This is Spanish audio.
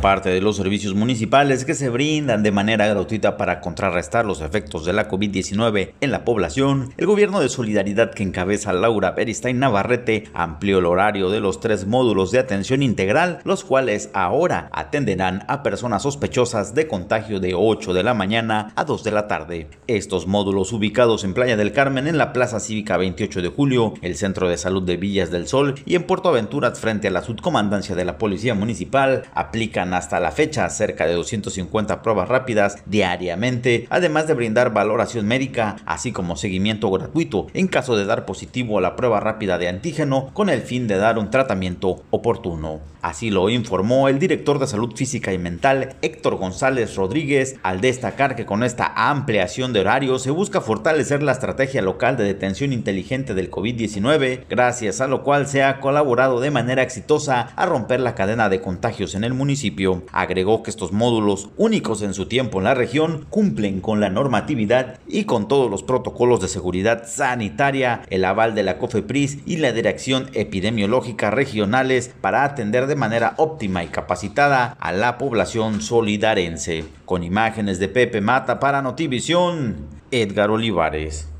parte de los servicios municipales que se brindan de manera gratuita para contrarrestar los efectos de la COVID-19 en la población, el gobierno de solidaridad que encabeza Laura Beristain Navarrete amplió el horario de los tres módulos de atención integral, los cuales ahora atenderán a personas sospechosas de contagio de 8 de la mañana a 2 de la tarde. Estos módulos ubicados en Playa del Carmen, en la Plaza Cívica 28 de Julio, el Centro de Salud de Villas del Sol y en Puerto Aventuras frente a la Subcomandancia de la Policía Municipal, aplican hasta la fecha cerca de 250 pruebas rápidas diariamente, además de brindar valoración médica, así como seguimiento gratuito en caso de dar positivo a la prueba rápida de antígeno con el fin de dar un tratamiento oportuno. Así lo informó el director de Salud Física y Mental, Héctor González Rodríguez, al destacar que con esta ampliación de horario se busca fortalecer la estrategia local de detención inteligente del COVID-19, gracias a lo cual se ha colaborado de manera exitosa a romper la cadena de contagios en el municipio. Agregó que estos módulos, únicos en su tiempo en la región, cumplen con la normatividad y con todos los protocolos de seguridad sanitaria, el aval de la COFEPRIS y la Dirección Epidemiológica Regionales para atender de manera óptima y capacitada a la población solidarense. Con imágenes de Pepe Mata para Notivisión, Edgar Olivares.